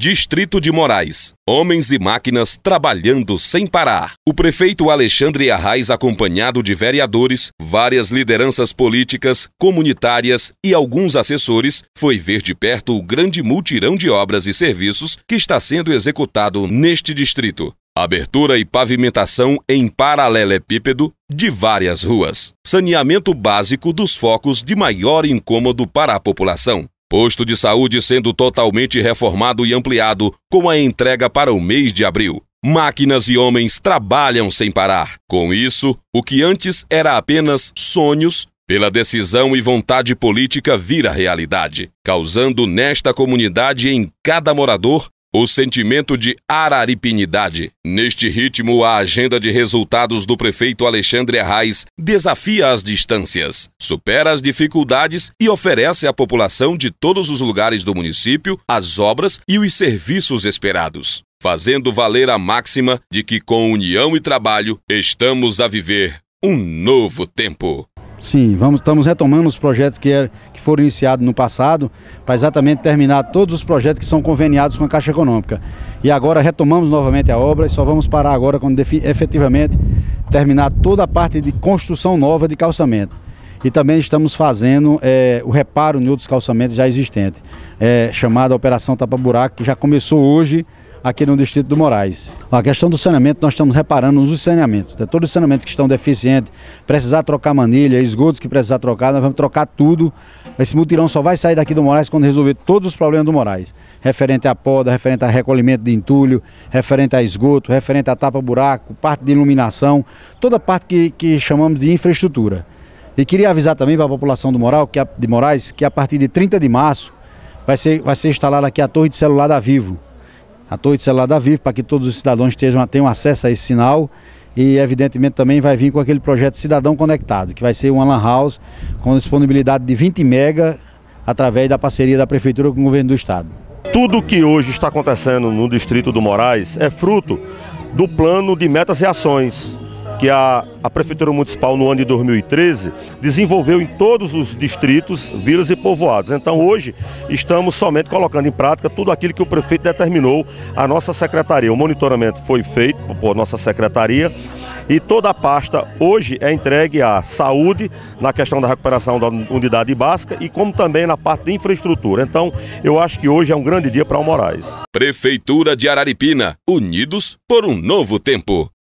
Distrito de Moraes. Homens e máquinas trabalhando sem parar. O prefeito Alexandre Arraes, acompanhado de vereadores, várias lideranças políticas, comunitárias e alguns assessores, foi ver de perto o grande multirão de obras e serviços que está sendo executado neste distrito. Abertura e pavimentação em paralelepípedo de várias ruas. Saneamento básico dos focos de maior incômodo para a população. Posto de saúde sendo totalmente reformado e ampliado com a entrega para o mês de abril. Máquinas e homens trabalham sem parar. Com isso, o que antes era apenas sonhos, pela decisão e vontade política vira realidade, causando nesta comunidade e em cada morador o sentimento de araripinidade. Neste ritmo, a agenda de resultados do prefeito Alexandre Arraes desafia as distâncias, supera as dificuldades e oferece à população de todos os lugares do município as obras e os serviços esperados. Fazendo valer a máxima de que, com união e trabalho, estamos a viver um novo tempo. Sim, vamos, estamos retomando os projetos que, é, que foram iniciados no passado, para exatamente terminar todos os projetos que são conveniados com a Caixa Econômica. E agora retomamos novamente a obra e só vamos parar agora quando efetivamente terminar toda a parte de construção nova de calçamento e também estamos fazendo é, o reparo em outros calçamentos já existentes, é, chamada Operação Tapa Buraco, que já começou hoje aqui no Distrito do Moraes. A questão do saneamento, nós estamos reparando nos saneamentos. Né? Todos os saneamentos que estão deficientes, precisar trocar manilha, esgotos que precisar trocar, nós vamos trocar tudo. Esse mutirão só vai sair daqui do Moraes quando resolver todos os problemas do Moraes. Referente à poda, referente a recolhimento de entulho, referente a esgoto, referente a tapa-buraco, parte de iluminação, toda parte que, que chamamos de infraestrutura. E queria avisar também para a população do Moral, que a, de Moraes que a partir de 30 de março vai ser, vai ser instalada aqui a torre de celular da Vivo a torre de celular da Vivo, para que todos os cidadãos estejam, tenham acesso a esse sinal e evidentemente também vai vir com aquele projeto Cidadão Conectado, que vai ser uma lan house com disponibilidade de 20 mega através da parceria da Prefeitura com o Governo do Estado. Tudo o que hoje está acontecendo no Distrito do Moraes é fruto do plano de metas e ações que a, a Prefeitura Municipal, no ano de 2013, desenvolveu em todos os distritos, vilas e povoados. Então, hoje, estamos somente colocando em prática tudo aquilo que o prefeito determinou à nossa secretaria. O monitoramento foi feito por nossa secretaria e toda a pasta hoje é entregue à saúde, na questão da recuperação da unidade básica e como também na parte de infraestrutura. Então, eu acho que hoje é um grande dia para o Moraes. Prefeitura de Araripina, unidos por um novo tempo.